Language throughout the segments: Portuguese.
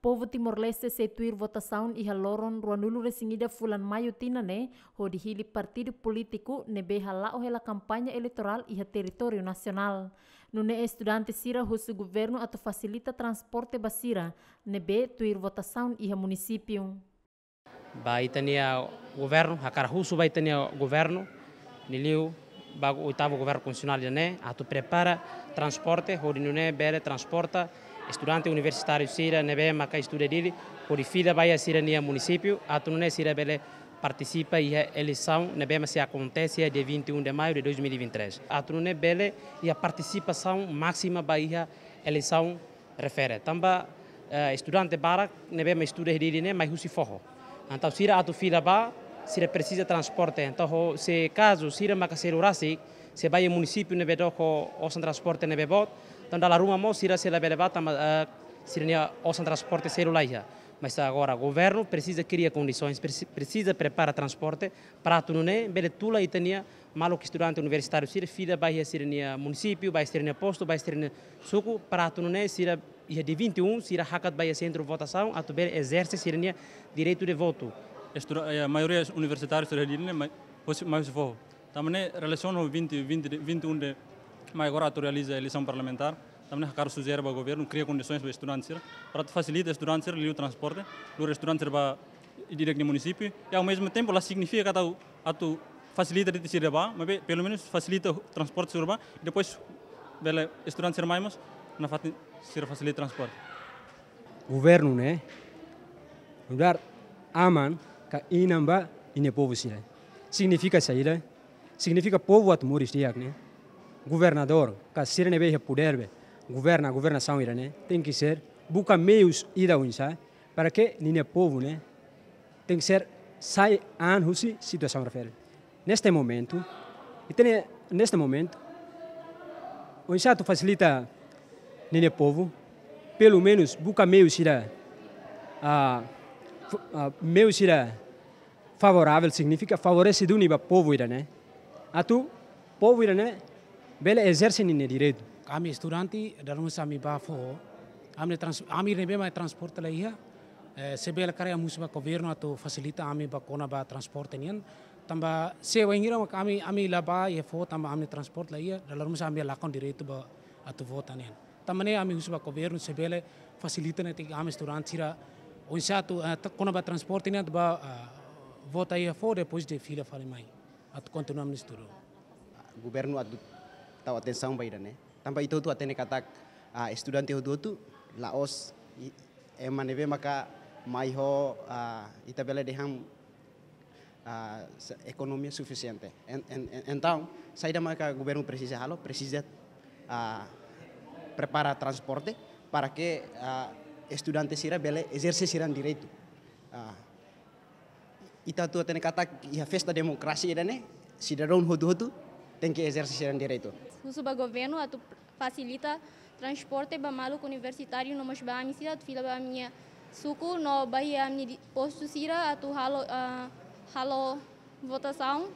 Povo Timor-Leste setuir votação e haloron ruanulu resingida fulan maio tina ne, ho dihili partido político nebe halao hela campanha eleitoral e território nacional. Nune estudante sira husu governo ato facilita transporte basira, nebe tuir votação e município. Baitania governo, hakar husu baitania governo, niliu bago oitavo governo constitucional ne, ato prepara transporte, ho dinune bere transporta, estudante universitário sira Nebema que estuda dele por filha vai a sira nia município atunune sira é bele participa e a é eleição nebe se acontece dia 21 de maio de 2023 atunune bele e a participação máxima vai a eleição refere Também uh, eh, estudante bara Nebema estuda dele né mas o forro então sira atu fida ba sira precisa transporte então se caso sira maka Urasi, se vai ao município Nebedo do o transporte nebe bot então, da Laruma Mó, Sira se levata, eh, seria osso transporte celular já. Mas agora o governo precisa criar condições, precisa preparar transporte para tudo, né? Beletula e tinha malo que estudante universitário, se filha vai ser no município, vai ser no posto, vai ser no suco, para tudo, né? Se ia de 21, se hakat vai centro de votação, a tuber exerce seria direito de voto. Eh, a maioria universitária seria de, né? Mas, mas vou. Também relação ao 20, 20, 21 de mas agora a eleição parlamentar. Também é Ricardo Suzeira para o governo, cria condições para estudantes, para facilitar estudantes o transporte, o estudantes para direto no município, e ao mesmo tempo ela significa que a tu facilita de se mas pelo menos facilita o transporte urbano, e depois os estudantes mais na facilita o transporte. Governo, né? Lugar aman, que inamba, o povo sila. Significa saída, eh? significa povo atmores, né? governador, que se veja poder, governa, a governação ira, Tem que ser, busca meios ira unsa, eh? para que nem povo, né? Tem que ser, sai anos situação refer. Neste momento, e tem, neste momento, o insato facilita nem povo, pelo menos busca meios ira, a, a meios ira favorável significa favorecido nível povo ira, a tu povo ira, bela exercem ne diredu Kami dalam darmus kami bafo. Amne trans ami rebe mai transport e, laia. Sebela karya musba governo atau fasilita ami ba kona ba transport nian. Tamba se wangira kami ami laba ye fo tamba amne transport laia musa ami lakon diredu ba atau e, vota nian. Tamane ami usba governo sebela fasilita ne tiga ami estudante ra Onsa tu kona ba transport nian ba vota ye fo depois de fila fa mai. At continuamos estudo. Governo tau aten sang dan ne tampa itu tu atene katak uh, ah, student ho tu laos be maka mai ho uh, ah, itabele deham uh, ah, ekonomi suficiente en, en, en, sai da maka gubernu presisi halo a uh, prepara transporte para que uh, estudantes ira bele exercer siran direito uh, ita tu atene katak ia ya festa demokrasi dan ne sidaron hodu hodu tem que exercer o direito. O subgoverno facilita transporte para maluco universitário no mas para a minha cidade, fila para minha suco, no bahia minha posto sira atu halo uh, halo votação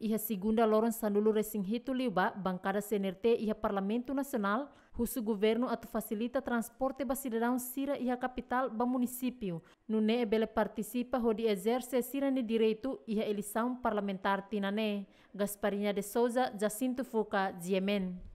iha segunda loron sanulu resing hitu liuba bancada CNRT iha Parlamento Nacional, husu governo atu facilita transporte ba cidadão sira iha capital ba município. Nune bele participa hodi exerce sira ne direito iha eleição parlamentar tinane. Gasparinha de Souza, Jacinto Fuca, Diemen.